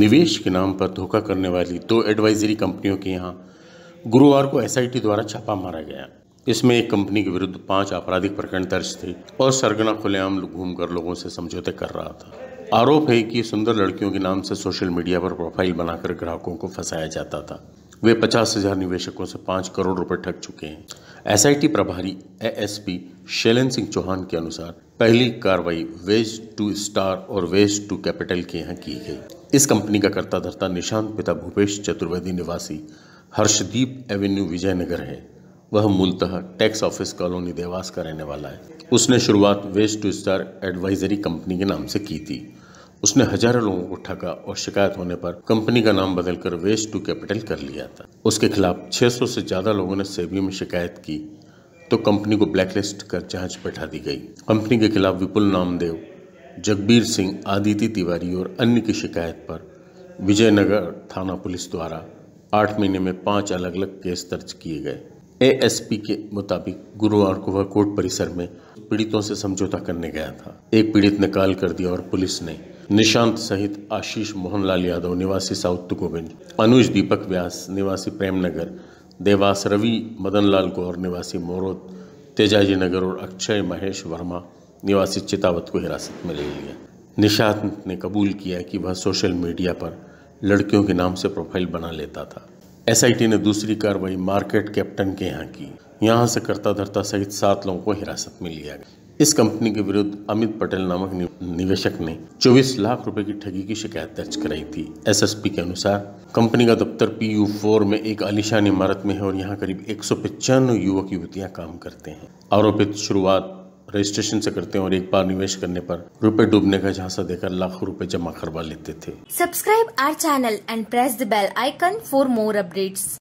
निवेश के नाम पर धोखा करने वाली दो एडवाइजरी कंपनियों के यहाँ गुरुवार को एसआईटी द्वारा छापा मारा गया इसमें एक कंपनी के विरुद्ध पांच आपराधिक प्रकरण दर्ज थे और सरगना खुलेआम घूमकर लोगों से समझौते कर रहा था आरोप है कि सुंदर लड़कियों के नाम से सोशल मीडिया पर प्रोफाइल बनाकर ग्राहकों को फंसाया जाता था वे पचास हजार निवेशकों से पांच करोड़ रुपए ठग चुके हैं एसआईटी प्रभारी एएसपी शैलन सिंह चौहान के अनुसार पहली कार्रवाई वेज टू स्टार और वेज टू कैपिटल के यहाँ की गई इस कंपनी का कर्ता धर्ता निशांत पिता भूपेश चतुर्वेदी निवासी हर्षदीप एवेन्यू विजयनगर है वह मूलतः टैक्स ऑफिस कॉलोनी देवास का रहने वाला है उसने शुरुआत west to star advisory company के नाम से की थी उसने हजारों लोगों को ठगा और शिकायत होने पर कंपनी का नाम बदलकर वेस्ट टू कैपिटल कर लिया था उसके खिलाफ 600 से ज़्यादा लोगों ने सेबी में शिकायत की तो कंपनी को ब्लैकलिस्ट कर जांच बैठा दी गई कंपनी के खिलाफ विपुल नामदेव जगबीर सिंह आदित्य तिवारी और अन्य की शिकायत पर विजयनगर थाना पुलिस द्वारा आठ महीने में पांच अलग अलग केस दर्ज किए गए ए के मुताबिक गुरुवार को वह कोर्ट परिसर में पीड़ितों से समझौता करने गया था एक पीड़ित ने कॉल कर दिया और पुलिस ने निशांत सहित आशीष मोहनलाल यादव निवासी साउथ गोविंद अनुज दीपक व्यास निवासी प्रेमनगर देवास रवि मदनलाल गौर निवासी मोरोत तेजाजी नगर और अक्षय महेश वर्मा निवासी चितावत को हिरासत में ले लिया निशांत ने कबूल किया कि वह सोशल मीडिया पर लड़कियों के नाम से प्रोफाइल बना लेता था एसआईटी ने दूसरी कार्रवाई मार्केट कैप्टन के यहाँ की यहाँ से करता धरता सहित सात लोगों को हिरासत में लिया गया इस कंपनी के विरुद्ध अमित पटेल नामक निवेशक ने 24 लाख रुपए की ठगी की शिकायत दर्ज कराई थी एसएसपी के अनुसार कंपनी का दफ्तर पी यू फोर में एक आलिशान इमारत में है और यहाँ करीब एक युवक युवतियाँ काम करते हैं आरोपित शुरुआत रजिस्ट्रेशन से करते हैं और एक बार निवेश करने पर रुपए डूबने का झांसा देकर लाखों रुपए जमा करवा लेते थे subscribe our channel and press the bell icon for more updates